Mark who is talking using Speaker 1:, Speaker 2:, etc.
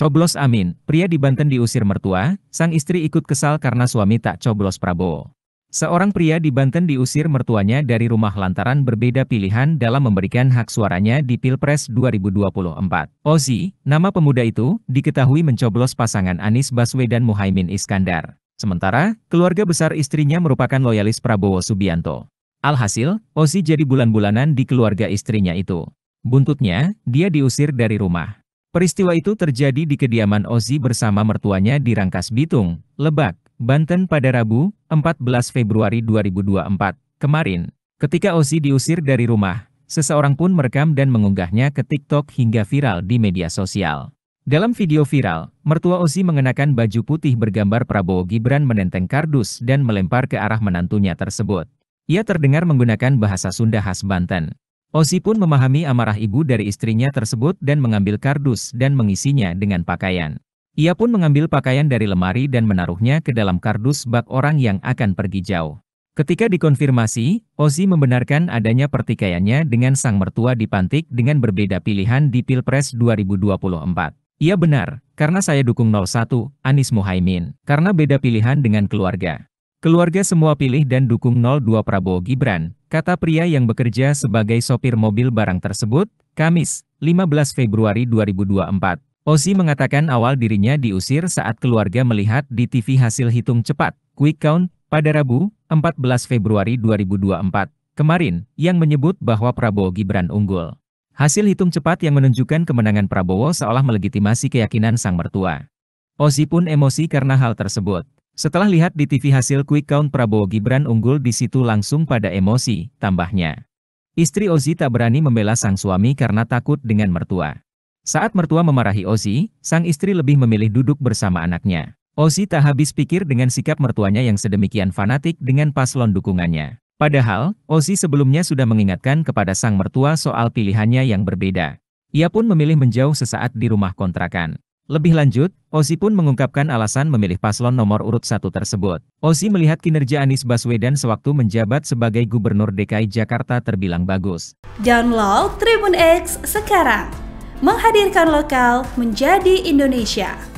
Speaker 1: Coblos Amin, pria di Banten diusir mertua, sang istri ikut kesal karena suami tak coblos Prabowo. Seorang pria di Banten diusir mertuanya dari rumah lantaran berbeda pilihan dalam memberikan hak suaranya di Pilpres 2024. Ozi, nama pemuda itu, diketahui mencoblos pasangan Anies Baswedan Muhaimin Iskandar. Sementara, keluarga besar istrinya merupakan loyalis Prabowo Subianto. Alhasil, Ozi jadi bulan-bulanan di keluarga istrinya itu. Buntutnya, dia diusir dari rumah. Peristiwa itu terjadi di kediaman Ozi bersama mertuanya di Rangkas Bitung, Lebak, Banten pada Rabu, 14 Februari 2024. Kemarin, ketika Ozi diusir dari rumah, seseorang pun merekam dan mengunggahnya ke TikTok hingga viral di media sosial. Dalam video viral, mertua Ozi mengenakan baju putih bergambar Prabowo Gibran menenteng kardus dan melempar ke arah menantunya tersebut. Ia terdengar menggunakan bahasa Sunda khas Banten. Ozi pun memahami amarah ibu dari istrinya tersebut dan mengambil kardus dan mengisinya dengan pakaian. Ia pun mengambil pakaian dari lemari dan menaruhnya ke dalam kardus bak orang yang akan pergi jauh. Ketika dikonfirmasi, Ozi membenarkan adanya pertikaiannya dengan sang mertua di Pantik dengan berbeda pilihan di Pilpres 2024. Ia benar, karena saya dukung 01, Anies Muhaimin, karena beda pilihan dengan keluarga. Keluarga semua pilih dan dukung 02 Prabowo Gibran, kata pria yang bekerja sebagai sopir mobil barang tersebut, Kamis, 15 Februari 2024. Ozzy mengatakan awal dirinya diusir saat keluarga melihat di TV hasil hitung cepat, quick count, pada Rabu, 14 Februari 2024, kemarin, yang menyebut bahwa Prabowo Gibran unggul. Hasil hitung cepat yang menunjukkan kemenangan Prabowo seolah melegitimasi keyakinan sang mertua. Ozzy pun emosi karena hal tersebut. Setelah lihat di TV hasil quick count Prabowo Gibran unggul di situ langsung pada emosi, tambahnya. Istri Ozi tak berani membela sang suami karena takut dengan mertua. Saat mertua memarahi Ozi, sang istri lebih memilih duduk bersama anaknya. Ozi tak habis pikir dengan sikap mertuanya yang sedemikian fanatik dengan paslon dukungannya. Padahal, Ozi sebelumnya sudah mengingatkan kepada sang mertua soal pilihannya yang berbeda. Ia pun memilih menjauh sesaat di rumah kontrakan. Lebih lanjut, Osi pun mengungkapkan alasan memilih paslon nomor urut satu tersebut. Osi melihat kinerja Anies Baswedan sewaktu menjabat sebagai Gubernur DKI Jakarta terbilang bagus. Download Tribun X sekarang, menghadirkan lokal menjadi Indonesia.